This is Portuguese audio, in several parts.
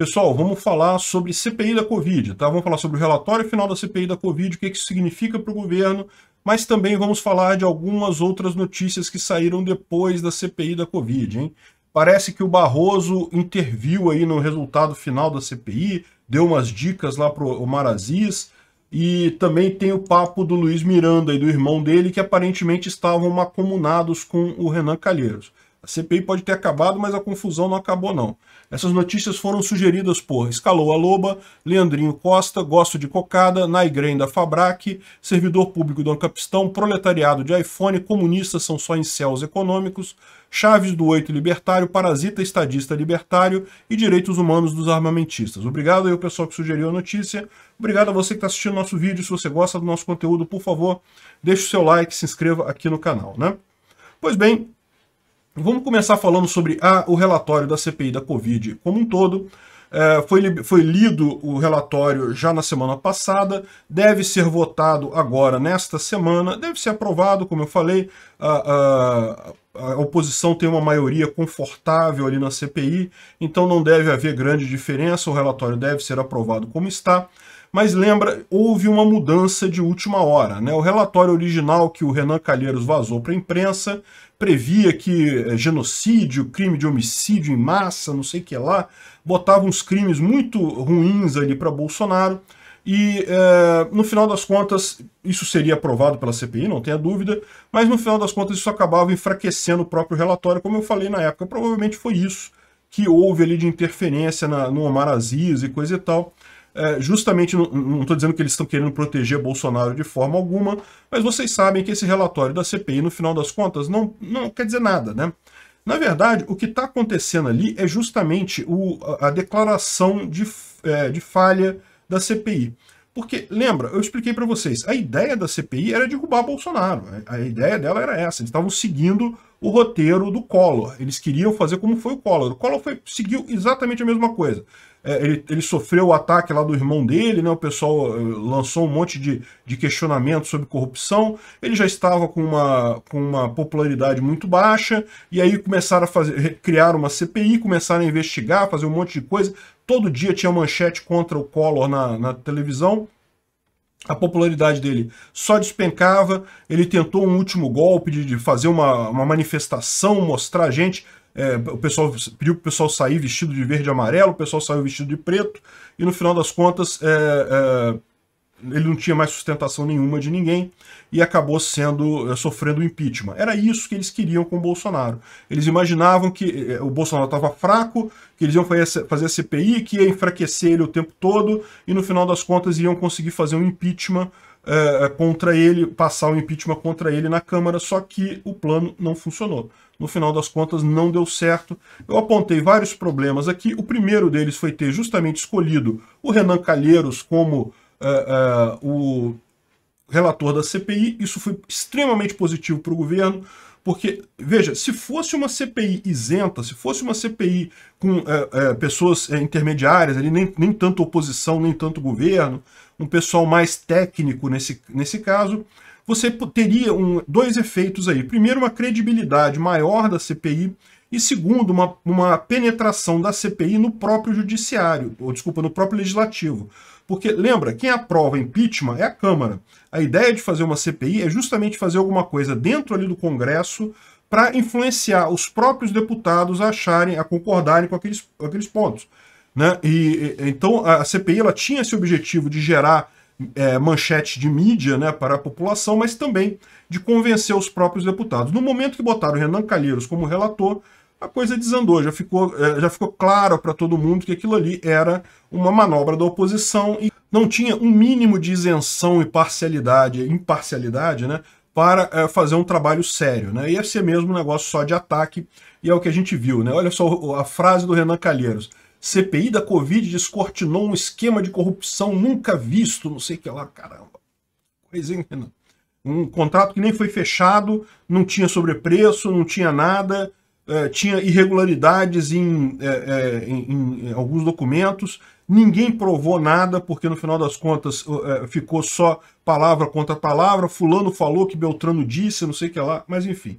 Pessoal, vamos falar sobre CPI da Covid, tá? Vamos falar sobre o relatório final da CPI da Covid, o que isso significa para o governo, mas também vamos falar de algumas outras notícias que saíram depois da CPI da Covid, hein? Parece que o Barroso interviu aí no resultado final da CPI, deu umas dicas lá para o Omar e também tem o papo do Luiz Miranda e do irmão dele, que aparentemente estavam macomunados com o Renan Calheiros. A CPI pode ter acabado, mas a confusão não acabou, não. Essas notícias foram sugeridas por Escalou a Loba, Leandrinho Costa, Gosto de Cocada, Naigren da Fabrac, Servidor Público do Ancapistão, Proletariado de iPhone, Comunistas são só em céus econômicos, Chaves do Oito Libertário, Parasita Estadista Libertário e Direitos Humanos dos Armamentistas. Obrigado aí ao pessoal que sugeriu a notícia. Obrigado a você que está assistindo nosso vídeo. Se você gosta do nosso conteúdo, por favor, deixe o seu like, se inscreva aqui no canal, né? Pois bem, Vamos começar falando sobre ah, o relatório da CPI da Covid como um todo. É, foi, foi lido o relatório já na semana passada, deve ser votado agora, nesta semana, deve ser aprovado, como eu falei, a, a, a oposição tem uma maioria confortável ali na CPI, então não deve haver grande diferença, o relatório deve ser aprovado como está. Mas lembra, houve uma mudança de última hora. Né? O relatório original que o Renan Calheiros vazou para a imprensa previa que eh, genocídio, crime de homicídio em massa, não sei o que lá, botava uns crimes muito ruins ali para Bolsonaro. E é, no final das contas, isso seria aprovado pela CPI, não tenha dúvida, mas no final das contas isso acabava enfraquecendo o próprio relatório, como eu falei na época. Provavelmente foi isso que houve ali de interferência na, no Omar Aziz e coisa e tal. É, justamente, não estou dizendo que eles estão querendo proteger Bolsonaro de forma alguma, mas vocês sabem que esse relatório da CPI, no final das contas, não, não quer dizer nada, né? Na verdade, o que está acontecendo ali é justamente o, a, a declaração de, é, de falha da CPI. Porque, lembra, eu expliquei para vocês, a ideia da CPI era derrubar Bolsonaro. A ideia dela era essa. Eles estavam seguindo o roteiro do Collor. Eles queriam fazer como foi o Collor. O Collor foi, seguiu exatamente a mesma coisa. É, ele, ele sofreu o ataque lá do irmão dele, né? o pessoal eh, lançou um monte de, de questionamento sobre corrupção, ele já estava com uma, com uma popularidade muito baixa, e aí começaram a fazer, criar uma CPI, começaram a investigar, fazer um monte de coisa, todo dia tinha manchete contra o Collor na, na televisão, a popularidade dele só despencava, ele tentou um último golpe de, de fazer uma, uma manifestação, mostrar gente, é, o pessoal pediu para o pessoal sair vestido de verde e amarelo, o pessoal saiu vestido de preto, e no final das contas é, é, ele não tinha mais sustentação nenhuma de ninguém e acabou sendo é, sofrendo impeachment. Era isso que eles queriam com o Bolsonaro. Eles imaginavam que é, o Bolsonaro estava fraco, que eles iam fazer a CPI, que ia enfraquecer ele o tempo todo, e no final das contas iam conseguir fazer um impeachment é, é, contra ele, passar o impeachment contra ele na Câmara, só que o plano não funcionou. No final das contas, não deu certo. Eu apontei vários problemas aqui. O primeiro deles foi ter justamente escolhido o Renan Calheiros como é, é, o relator da CPI. Isso foi extremamente positivo para o governo. Porque, veja, se fosse uma CPI isenta, se fosse uma CPI com é, é, pessoas é, intermediárias, ali, nem, nem tanto oposição, nem tanto governo, um pessoal mais técnico nesse, nesse caso, você teria um, dois efeitos aí. Primeiro, uma credibilidade maior da CPI e segundo, uma, uma penetração da CPI no próprio judiciário, ou desculpa, no próprio legislativo. Porque, lembra, quem aprova impeachment é a Câmara. A ideia de fazer uma CPI é justamente fazer alguma coisa dentro ali do Congresso para influenciar os próprios deputados a acharem, a concordarem com aqueles, aqueles pontos. Né? E, então a CPI ela tinha esse objetivo de gerar é, manchete de mídia né, para a população, mas também de convencer os próprios deputados. No momento que botaram Renan Calheiros como relator, a coisa desandou, já ficou, é, já ficou claro para todo mundo que aquilo ali era uma manobra da oposição e não tinha um mínimo de isenção e parcialidade, imparcialidade, né, para é, fazer um trabalho sério. Né? Ia ser mesmo um negócio só de ataque, e é o que a gente viu. Né? Olha só a frase do Renan Calheiros CPI da Covid descortinou um esquema de corrupção nunca visto, não sei o que lá, caramba. Coisinha, hein, Um contrato que nem foi fechado, não tinha sobrepreço, não tinha nada, eh, tinha irregularidades em, eh, eh, em, em, alguns documentos, ninguém provou nada, porque no final das contas ficou só palavra contra palavra, fulano falou que Beltrano disse, não sei o que lá, mas enfim.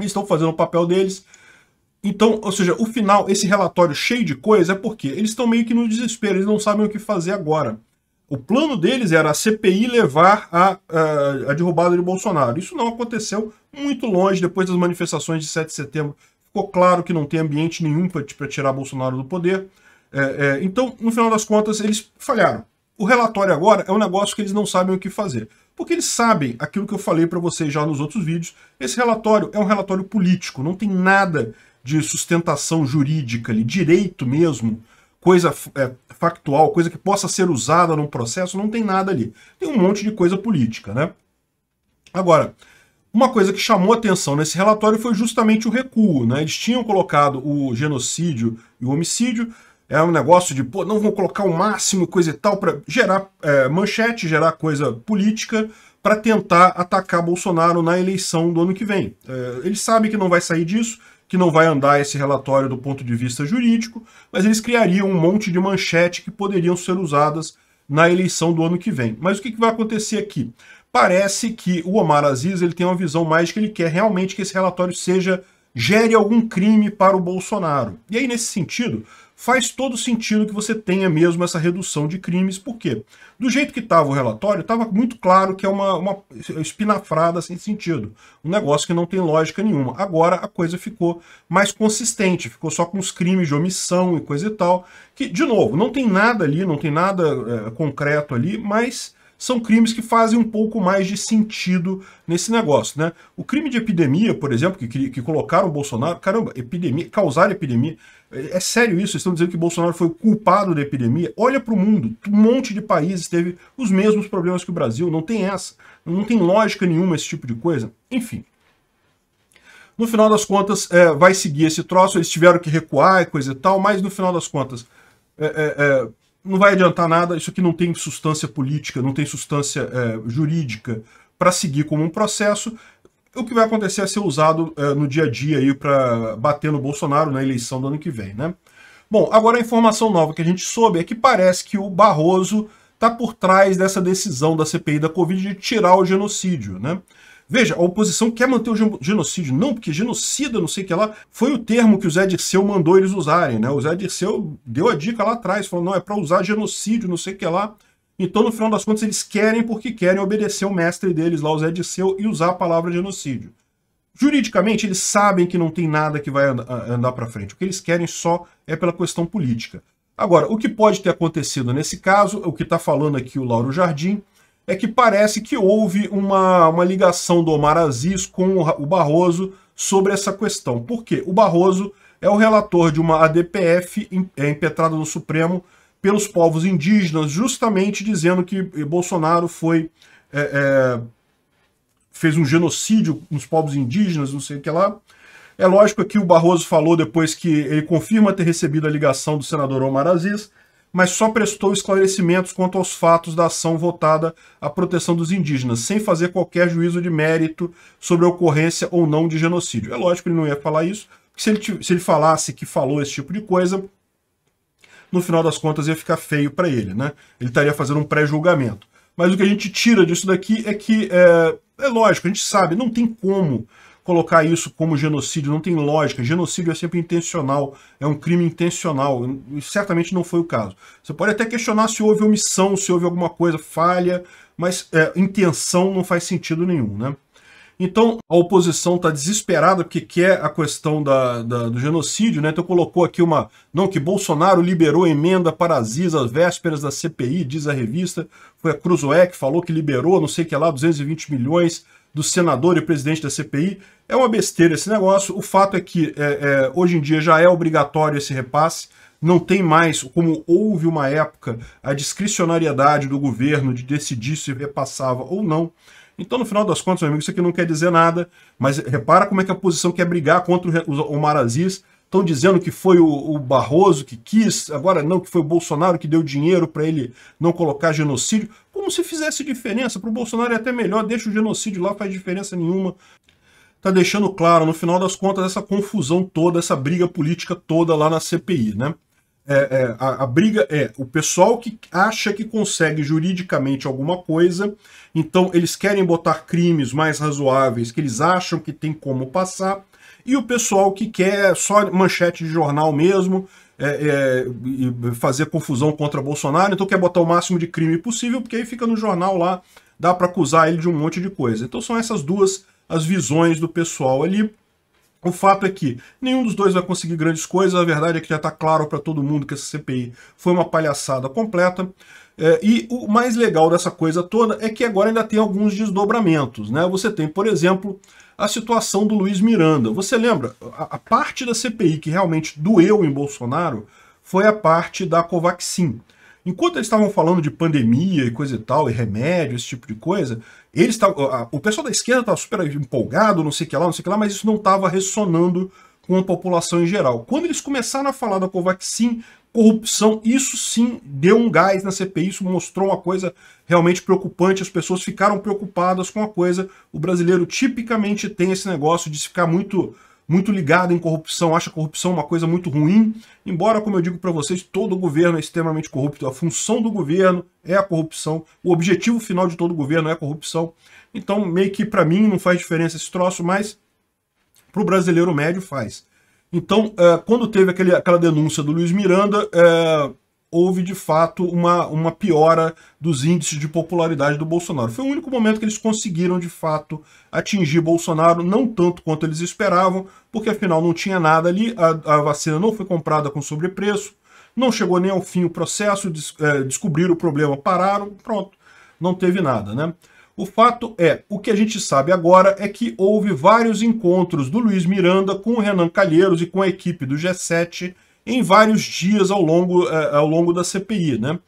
estão fazendo o papel deles, então, ou seja, o final, esse relatório cheio de coisa, é porque eles estão meio que no desespero, eles não sabem o que fazer agora. O plano deles era a CPI levar a, a, a derrubada de Bolsonaro. Isso não aconteceu muito longe depois das manifestações de 7 de setembro. Ficou claro que não tem ambiente nenhum para tirar Bolsonaro do poder. É, é, então, no final das contas, eles falharam. O relatório agora é um negócio que eles não sabem o que fazer. Porque eles sabem aquilo que eu falei para vocês já nos outros vídeos. Esse relatório é um relatório político, não tem nada de sustentação jurídica, ali, direito mesmo, coisa é, factual, coisa que possa ser usada num processo, não tem nada ali. Tem um monte de coisa política, né? Agora, uma coisa que chamou atenção nesse relatório foi justamente o recuo, né? Eles tinham colocado o genocídio e o homicídio é um negócio de, pô, não vão colocar o máximo coisa e tal para gerar é, manchete, gerar coisa política para tentar atacar Bolsonaro na eleição do ano que vem. É, ele sabe que não vai sair disso, que não vai andar esse relatório do ponto de vista jurídico, mas eles criariam um monte de manchete que poderiam ser usadas na eleição do ano que vem. Mas o que, vai acontecer aqui? Parece que o Omar Aziz ele tem uma visão mais que ele quer realmente que esse relatório seja gere algum crime para o Bolsonaro. E aí, nesse sentido, faz todo sentido que você tenha mesmo essa redução de crimes, porque do jeito que estava o relatório, estava muito claro que é uma, uma espinafrada sem sentido, um negócio que não tem lógica nenhuma. Agora a coisa ficou mais consistente, ficou só com os crimes de omissão e coisa e tal, que, de novo, não tem nada ali, não tem nada é, concreto ali, mas são crimes que fazem um pouco mais de sentido nesse negócio, né? O crime de epidemia, por exemplo, que, que colocaram o Bolsonaro, caramba, epidemia, causar epidemia, é, é sério isso? Estão dizendo que Bolsonaro foi o culpado da epidemia? Olha para o mundo, um monte de países teve os mesmos problemas que o Brasil, não tem essa, não tem lógica nenhuma esse tipo de coisa. Enfim. No final das contas, é, vai seguir esse troço, eles tiveram que recuar e coisa e tal, mas no final das contas, é, é, é não vai adiantar nada, isso aqui não tem substância política, não tem substância é, jurídica para seguir como um processo. O que vai acontecer é ser usado é, no dia a dia aí para bater no Bolsonaro na eleição do ano que vem, né? Bom, agora a informação nova que a gente soube é que parece que o Barroso está por trás dessa decisão da CPI da Covid de tirar o genocídio, né? Veja, a oposição quer manter o genocídio. Não, porque genocida, não sei o que lá, foi o termo que o Zé Dirceu mandou eles usarem, né? O Zé Dirceu deu a dica lá atrás, falou, não, é para usar genocídio, não sei o que lá. Então, no final das contas, eles querem porque querem obedecer o mestre deles lá, o Zé Dirceu, e usar a palavra genocídio. Juridicamente, eles sabem que não tem nada que vai andar para frente. O que eles querem só é pela questão política. Agora, o que pode ter acontecido nesse caso, o que está falando aqui o Lauro Jardim, é que parece que houve uma, uma ligação do Omar Aziz com o Barroso sobre essa questão. Por quê? O Barroso é o relator de uma ADPF é, impetrada no Supremo pelos povos indígenas, justamente dizendo que eh, Bolsonaro foi é, é, fez um genocídio nos povos indígenas, não sei o que lá. É lógico que o Barroso falou depois que ele confirma ter recebido a ligação do senador Omar Aziz, mas só prestou esclarecimentos quanto aos fatos da ação votada à proteção dos indígenas, sem fazer qualquer juízo de mérito sobre a ocorrência ou não de genocídio. É lógico que ele não ia falar isso, porque se ele, se ele falasse que falou esse tipo de coisa, no final das contas ia ficar feio para ele, né? Ele estaria fazendo um pré-julgamento. Mas o que a gente tira disso daqui é que, é, é lógico, a gente sabe, não tem como colocar isso como genocídio, não tem lógica. Genocídio é sempre intencional, é um crime intencional, e certamente não foi o caso. Você pode até questionar se houve omissão, se houve alguma coisa, falha, mas é, intenção não faz sentido nenhum, né? Então, a oposição está desesperada porque quer a questão da, da, do genocídio, né? Então colocou aqui uma... Não, que Bolsonaro liberou emenda para as vésperas da CPI, diz a revista. Foi a Cruzoé que falou que liberou, não sei o que lá, 220 milhões do senador e presidente da CPI. É uma besteira esse negócio. O fato é que é, é, hoje em dia já é obrigatório esse repasse. Não tem mais, como houve uma época, a discricionariedade do governo de decidir se repassava ou não. Então, no final das contas, meu amigo, isso aqui não quer dizer nada. Mas repara como é que a posição quer brigar contra o Omar Aziz Estão dizendo que foi o, o, Barroso que quis, agora não, que foi o Bolsonaro que deu dinheiro para ele não colocar genocídio. Como se fizesse diferença. Para o Bolsonaro é até melhor, deixa o genocídio lá, faz diferença nenhuma. Está deixando claro, no final das contas, essa confusão toda, essa briga política toda lá na CPI. Né? É, é, a, a, briga é o pessoal que acha que consegue juridicamente alguma coisa, então eles querem botar crimes mais razoáveis que eles acham que tem como passar, e o pessoal que quer só manchete de jornal mesmo, é, é, fazer confusão contra Bolsonaro, então quer botar o máximo de crime possível, porque aí fica no jornal lá, dá para acusar ele de um monte de coisa. Então são essas duas as visões do pessoal ali. O fato é que nenhum dos dois vai conseguir grandes coisas, a verdade é que já está claro para todo mundo que essa CPI foi uma palhaçada completa. É, e o mais legal dessa coisa toda é que agora ainda tem alguns desdobramentos. Né? Você tem, por exemplo, a situação do Luiz Miranda. Você lembra? A, a parte da CPI que realmente doeu em Bolsonaro foi a parte da Covaxin. Enquanto eles estavam falando de pandemia e coisa e tal, e remédio, esse tipo de coisa, eles tavam, o pessoal da esquerda estava super empolgado, não sei o que lá, não sei o que lá, mas isso não estava ressonando com a população em geral. Quando eles começaram a falar da Covaxin, corrupção. Isso sim deu um gás na CPI, isso mostrou uma coisa realmente preocupante. As pessoas ficaram preocupadas com a coisa. O brasileiro tipicamente tem esse negócio de ficar muito muito ligado em corrupção, acha corrupção uma coisa muito ruim. Embora, como eu digo para vocês, todo governo é extremamente corrupto. A função do governo é a corrupção. O objetivo final de todo governo é a corrupção. Então, meio que para mim não faz diferença esse troço, mas para o brasileiro médio faz. Então, é, quando teve aquele, aquela denúncia do Luiz Miranda, é, houve de fato uma, uma piora dos índices de popularidade do Bolsonaro. Foi o único momento que eles conseguiram de fato atingir Bolsonaro, não tanto quanto eles esperavam, porque afinal não tinha nada ali, a, a vacina não foi comprada com sobrepreço, não chegou nem ao fim o processo, des, é, descobriram o problema, pararam, pronto, não teve nada, né? O fato é, o que a gente sabe agora é que houve vários encontros do Luiz Miranda com o Renan Calheiros e com a equipe do G7 em vários dias ao longo, eh, ao longo da CPI, né?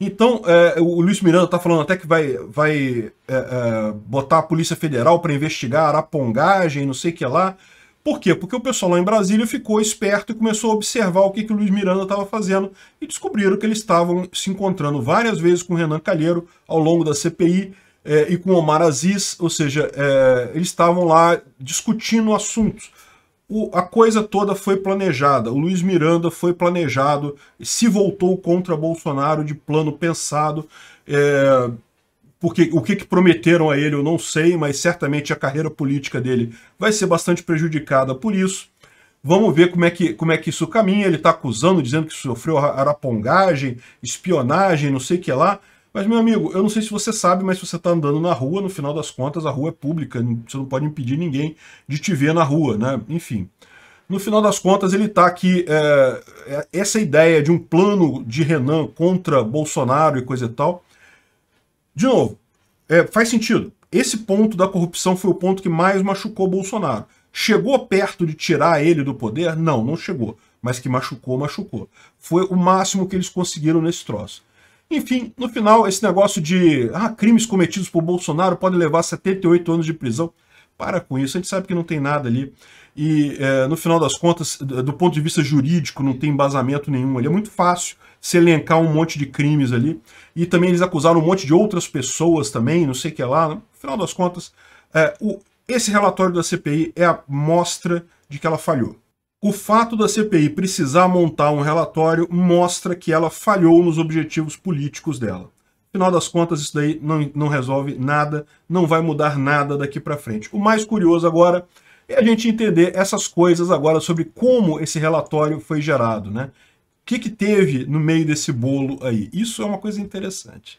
Então, eh, o Luiz Miranda está falando até que vai, vai eh, eh botar a Polícia Federal para investigar a pongagem, não sei o que lá. Por quê? Porque o pessoal lá em Brasília ficou esperto e começou a observar o que, que o Luiz Miranda estava fazendo e descobriram que eles estavam se encontrando várias vezes com o Renan Calheiro ao longo da CPI é, e com Omar Aziz, ou seja, é, eles estavam lá discutindo assuntos. O, a coisa toda foi planejada. O Luiz Miranda foi planejado, se voltou contra Bolsonaro de plano pensado. É, porque o que, que, prometeram a ele eu não sei, mas certamente a carreira política dele vai ser bastante prejudicada por isso. Vamos ver como é que, como é que isso caminha. Ele está acusando, dizendo que sofreu arapongagem, espionagem, não sei o que lá. Mas, meu amigo, eu não sei se você sabe, mas se você está andando na rua, no final das contas, a rua é pública, você não pode impedir ninguém de te ver na rua, né? Enfim. No final das contas, ele está aqui. É, é, essa ideia de um plano de Renan contra Bolsonaro e coisa e tal. De novo, é, faz sentido. Esse ponto da corrupção foi o ponto que mais machucou Bolsonaro. Chegou perto de tirar ele do poder? Não, não chegou. Mas que machucou, machucou. Foi o máximo que eles conseguiram nesse troço. Enfim, no final, esse negócio de ah, crimes cometidos por Bolsonaro podem levar 78 anos de prisão. Para com isso, a gente sabe que não tem nada ali. E é, no final das contas, do ponto de vista jurídico, não tem embasamento nenhum ali. É muito fácil se elencar um monte de crimes ali. E também eles acusaram um monte de outras pessoas também, não sei o que lá. No final das contas, é, o, esse relatório da CPI é a mostra de que ela falhou. O fato da CPI precisar montar um relatório mostra que ela falhou nos objetivos políticos dela. Afinal das contas, isso daí não, não resolve nada, não vai mudar nada daqui para frente. O mais curioso agora é a gente entender essas coisas agora sobre como esse relatório foi gerado, né? O que, que teve no meio desse bolo aí? Isso é uma coisa interessante.